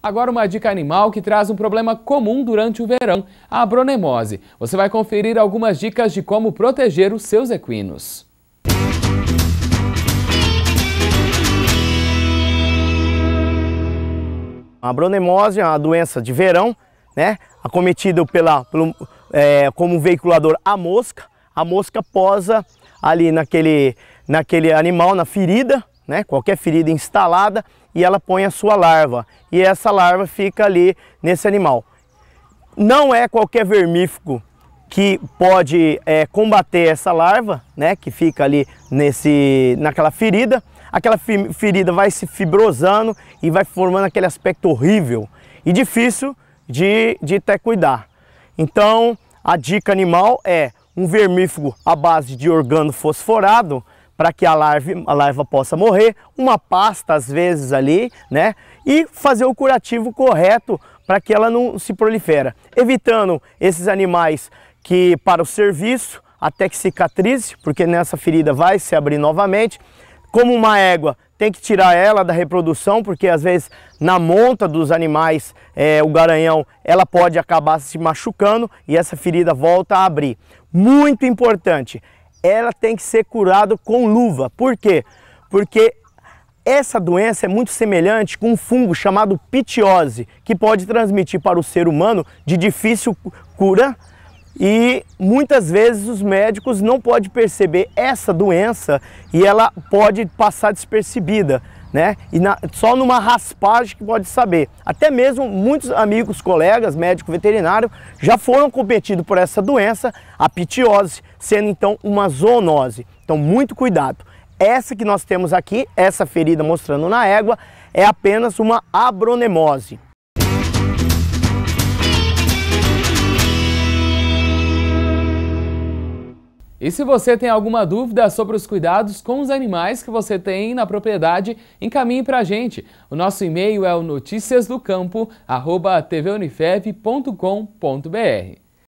Agora uma dica animal que traz um problema comum durante o verão, a abronemose. Você vai conferir algumas dicas de como proteger os seus equinos. A abronemose é uma doença de verão, né? acometida pela, pelo, é, como veiculador a mosca. A mosca posa ali naquele, naquele animal, na ferida, né? qualquer ferida instalada e ela põe a sua larva e essa larva fica ali nesse animal. Não é qualquer vermífugo que pode é, combater essa larva, né, que fica ali nesse, naquela ferida. Aquela ferida vai se fibrosando e vai formando aquele aspecto horrível e difícil de, de até cuidar. Então, a dica animal é um vermífugo à base de organo fosforado para que a larva, a larva possa morrer, uma pasta às vezes ali, né? E fazer o curativo correto para que ela não se prolifera, evitando esses animais que para o serviço até que cicatrize, porque nessa ferida vai se abrir novamente. Como uma égua, tem que tirar ela da reprodução, porque às vezes na monta dos animais, é, o garanhão, ela pode acabar se machucando e essa ferida volta a abrir. Muito importante, ela tem que ser curada com luva. Por quê? Porque essa doença é muito semelhante com um fungo chamado pitiose, que pode transmitir para o ser humano de difícil cura e muitas vezes os médicos não podem perceber essa doença e ela pode passar despercebida né? E na, só numa raspagem que pode saber. Até mesmo muitos amigos, colegas, médico veterinário, já foram competidos por essa doença, a pitiose, sendo então uma zoonose. Então muito cuidado. Essa que nós temos aqui, essa ferida mostrando na égua, é apenas uma abronemose. E se você tem alguma dúvida sobre os cuidados com os animais que você tem na propriedade, encaminhe para a gente. O nosso e-mail é o noticiasdocampo.tvunifev.com.br.